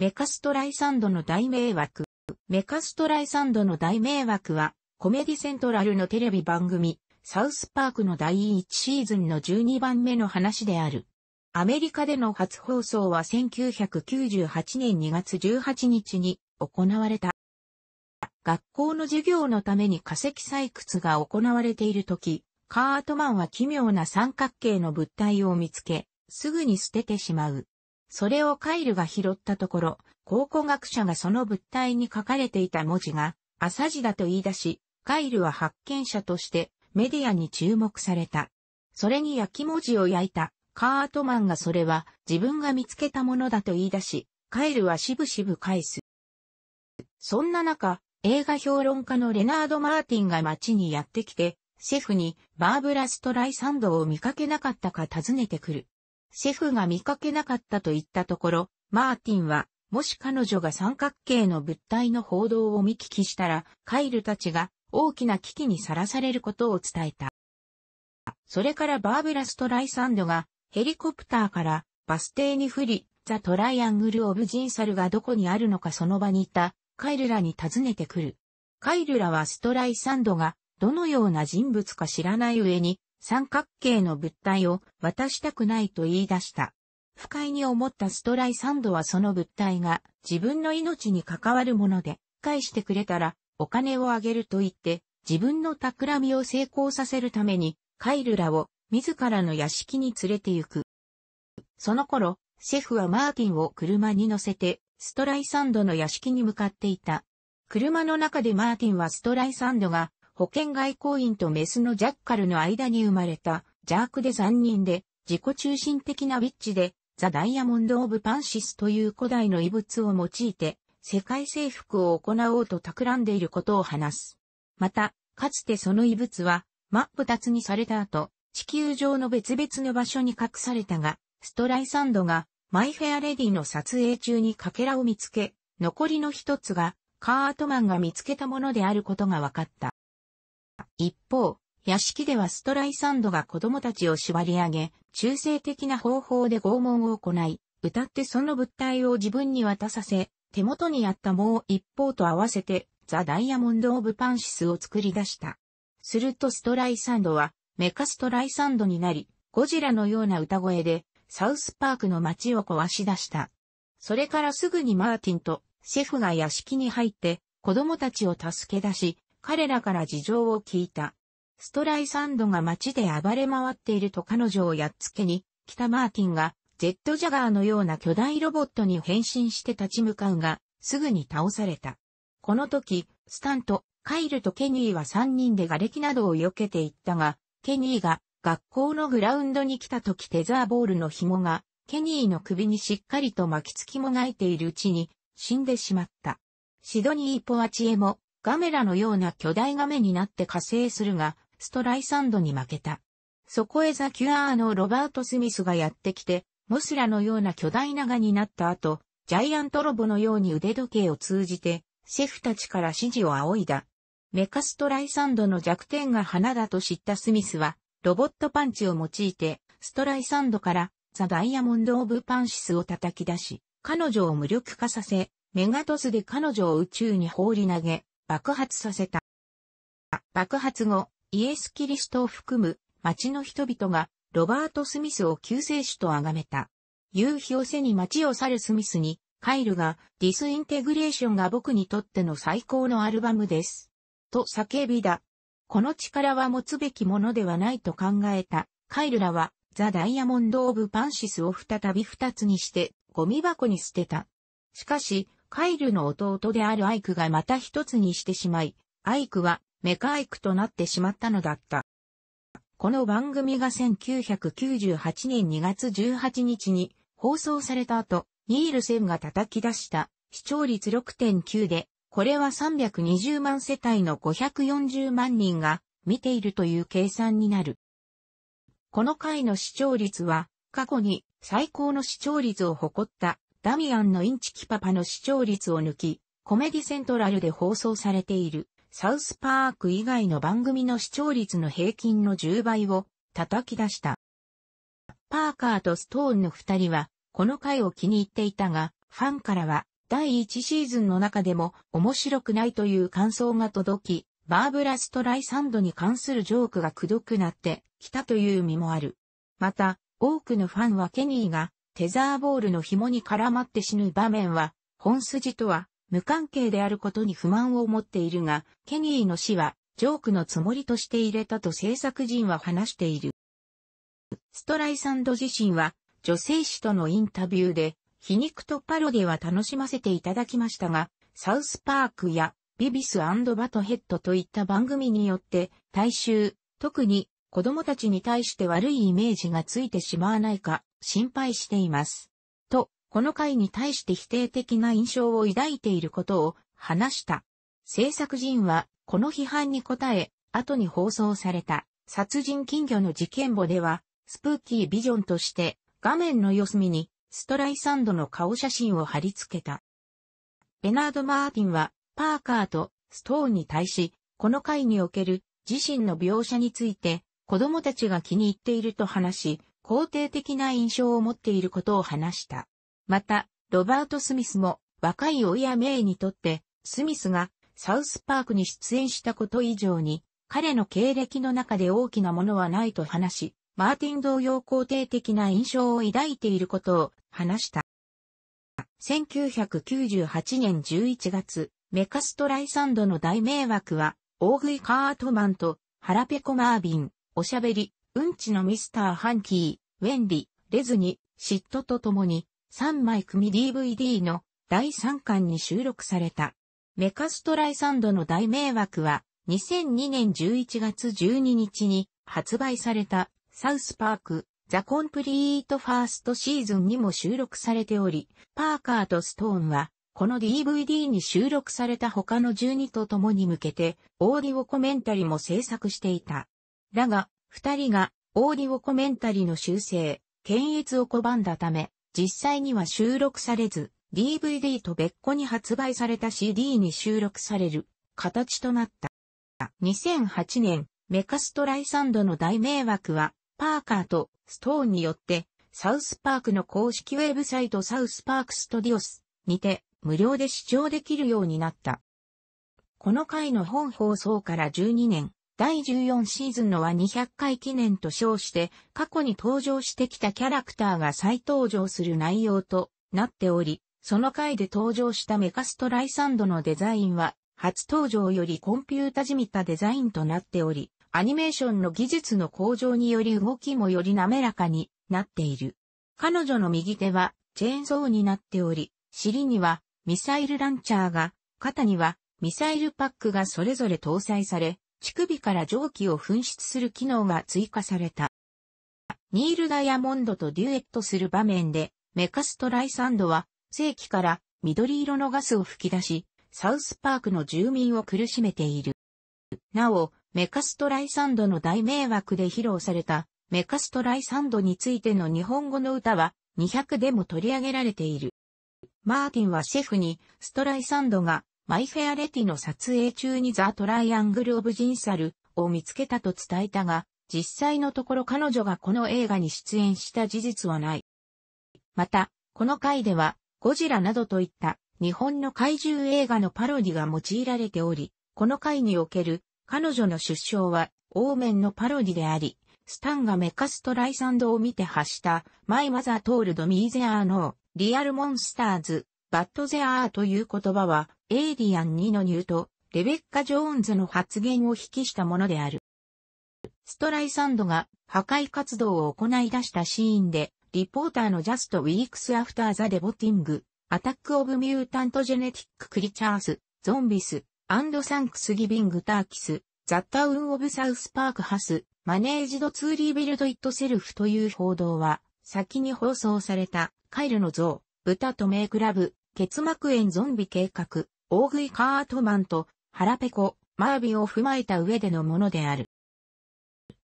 メカストライサンドの大迷惑。メカストライサンドの大迷惑は、コメディセントラルのテレビ番組、サウスパークの第1シーズンの12番目の話である。アメリカでの初放送は1998年2月18日に行われた。学校の授業のために化石採掘が行われている時、カートマンは奇妙な三角形の物体を見つけ、すぐに捨ててしまう。それをカイルが拾ったところ、考古学者がその物体に書かれていた文字が、朝字だと言い出し、カイルは発見者としてメディアに注目された。それに焼き文字を焼いたカートマンがそれは自分が見つけたものだと言い出し、カイルはしぶしぶ返す。そんな中、映画評論家のレナード・マーティンが街にやってきて、シェフにバーブラ・ストライサンドを見かけなかったか尋ねてくる。シェフが見かけなかったと言ったところ、マーティンは、もし彼女が三角形の物体の報道を見聞きしたら、カイルたちが大きな危機にさらされることを伝えた。それからバーベラストライサンドがヘリコプターからバス停に降り、ザ・トライアングル・オブ・ジンサルがどこにあるのかその場にいたカイルらに尋ねてくる。カイルらはストライサンドがどのような人物か知らない上に三角形の物体を渡したくないと言い出した。不快に思ったストライサンドはその物体が自分の命に関わるもので、返してくれたらお金をあげると言って、自分の企みを成功させるために、カイルらを自らの屋敷に連れて行く。その頃、シェフはマーティンを車に乗せて、ストライサンドの屋敷に向かっていた。車の中でマーティンはストライサンドが保険外交員とメスのジャッカルの間に生まれた邪悪で残忍で自己中心的なウィッチでザ・ダイヤモンド・オブ・パンシスという古代の遺物を用いて世界征服を行おうと企んでいることを話す。また、かつてその遺物は真っ二つにされた後、地球上の別々の場所に隠されたが、ストライサンドがマイ・フェア・レディの撮影中に欠片を見つけ、残りの一つがカートマンが見つけたものであることが分かった。一方、屋敷ではストライサンドが子供たちを縛り上げ、中性的な方法で拷問を行い、歌ってその物体を自分に渡させ、手元にあったもう一方と合わせて、ザ・ダイヤモンド・オブ・パンシスを作り出した。するとストライサンドは、メカストライサンドになり、ゴジラのような歌声で、サウスパークの街を壊し出した。それからすぐにマーティンとシェフが屋敷に入って、子供たちを助け出し、彼らから事情を聞いた。ストライサンドが街で暴れ回っていると彼女をやっつけに、北マーティンが、ジェットジャガーのような巨大ロボットに変身して立ち向かうが、すぐに倒された。この時、スタント、カイルとケニーは3人で瓦礫などを避けていったが、ケニーが学校のグラウンドに来た時テザーボールの紐が、ケニーの首にしっかりと巻きつきもがいているうちに、死んでしまった。シドニー・ポワチエも、ガメラのような巨大ガメになって加勢するが、ストライサンドに負けた。そこへザ・キュアーのロバート・スミスがやってきて、モスラのような巨大なガになった後、ジャイアントロボのように腕時計を通じて、シェフたちから指示を仰いだ。メカストライサンドの弱点が花だと知ったスミスは、ロボットパンチを用いて、ストライサンドからザ・ダイヤモンド・オブ・パンシスを叩き出し、彼女を無力化させ、メガトスで彼女を宇宙に放り投げ、爆発させた。爆発後、イエス・キリストを含む町の人々がロバート・スミスを救世主と崇めた。夕日を背に町を去るスミスに、カイルがディスインテグレーションが僕にとっての最高のアルバムです。と叫びだ。この力は持つべきものではないと考えた。カイルらはザ・ダイヤモンド・オブ・パンシスを再び二つにしてゴミ箱に捨てた。しかし、カイルの弟であるアイクがまた一つにしてしまい、アイクはメカアイクとなってしまったのだった。この番組が1998年2月18日に放送された後、ニールセンが叩き出した視聴率6.9で、これは320万世帯の540万人が見ているという計算になる。この回の視聴率は過去に最高の視聴率を誇ったダミアンのインチキパパの視聴率を抜き、コメディセントラルで放送されている、サウスパーク以外の番組の視聴率の平均の10倍を叩き出した。パーカーとストーンの二人は、この回を気に入っていたが、ファンからは、第1シーズンの中でも面白くないという感想が届き、バーブラ・ストライサンドに関するジョークがくどくなってきたという意味もある。また、多くのファンはケニーがテザーボールの紐に絡まって死ぬ場面は、本筋とは無関係であることに不満を持っているが、ケニーの死はジョークのつもりとして入れたと制作陣は話している。ストライサンド自身は女性誌とのインタビューで、皮肉とパロディは楽しませていただきましたが、サウスパークやビビスバトヘッドといった番組によって、大衆、特に子供たちに対して悪いイメージがついてしまわないか心配しています。と、この回に対して否定的な印象を抱いていることを話した。制作陣はこの批判に応え、後に放送された殺人金魚の事件簿では、スプーキービジョンとして画面の四隅にストライサンドの顔写真を貼り付けた。レナード・マーティンはパーカーとストーンに対し、この回における自身の描写について子供たちが気に入っていると話し、肯定的な印象を持っていることを話した。また、ロバート・スミスも若い親名メイにとって、スミスがサウスパークに出演したこと以上に、彼の経歴の中で大きなものはないと話し、マーティン同様肯定的な印象を抱いていることを話した。1998年11月、メカストライサンドの大迷惑は、大食いカートマンと、腹ペコマービン、おしゃべり、うんちのミスター・ハンキー、ウェンディ、レズニ、嫉妬とともに、3枚組 DVD の第3巻に収録された。メカストライサンドの大迷惑は、2002年11月12日に発売された、サウスパーク、ザ・コンプリート・ファーストシーズンにも収録されており、パーカーとストーンは、この DVD に収録された他の12と共に向けて、オーディオコメンタリも制作していた。だが、二人がオーディオコメンタリーの修正、検閲を拒んだため、実際には収録されず、DVD と別個に発売された CD に収録される形となった。2008年、メカストライサンドの大迷惑は、パーカーとストーンによって、サウスパークの公式ウェブサイトサウスパークストディオスにて無料で視聴できるようになった。この回の本放送から12年、第14シーズンのは200回記念と称して、過去に登場してきたキャラクターが再登場する内容となっており、その回で登場したメカストライサンドのデザインは、初登場よりコンピュータじみたデザインとなっており、アニメーションの技術の向上により動きもより滑らかになっている。彼女の右手はチェーンソーになっており、尻にはミサイルランチャーが、肩にはミサイルパックがそれぞれ搭載され、乳首から蒸気を噴出する機能が追加された。ニール・ダイヤモンドとデュエットする場面で、メカストライサンドは、正規から緑色のガスを吹き出し、サウスパークの住民を苦しめている。なお、メカストライサンドの大迷惑で披露された、メカストライサンドについての日本語の歌は、200でも取り上げられている。マーティンはシェフに、ストライサンドがマイフェアレティの撮影中にザ・トライアングル・オブ・ジンサルを見つけたと伝えたが、実際のところ彼女がこの映画に出演した事実はない。また、この回では、ゴジラなどといった日本の怪獣映画のパロディが用いられており、この回における彼女の出生は、オーメンのパロディであり、スタンがメカストライサンドを見て発した、マイマザートールドミーゼアーノー、リアルモンスターズ、バッドゼアーという言葉は、エイリアン2のニュート、レベッカ・ジョーンズの発言を引きしたものである。ストライサンドが破壊活動を行い出したシーンで、リポーターのジャスト・ウィークス・アフター・ザ・デボティング、アタック・オブ・ミュータント・ジェネティック・クリチャース、ゾンビス、アンド・サンクス・ギビング・ターキス、ザ・タウン・オブ・サウス・パーク・ハス、マネージド・ツー・リービルド・イット・セルフという報道は、先に放送された、カイルの像、豚と名クラブ、結膜炎ゾンビ計画、大食いカートマンと、腹ペコ、マービを踏まえた上でのものである。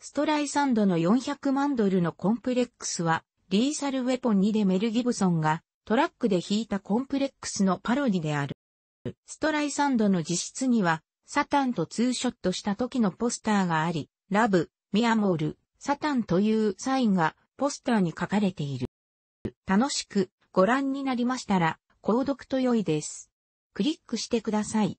ストライサンドの400万ドルのコンプレックスは、リーサルウェポン2でメル・ギブソンがトラックで弾いたコンプレックスのパロディである。ストライサンドの実質には、サタンとツーショットした時のポスターがあり、ラブ、ミアモール、サタンというサインがポスターに書かれている。楽しくご覧になりましたら、購読と良いです。クリックしてください。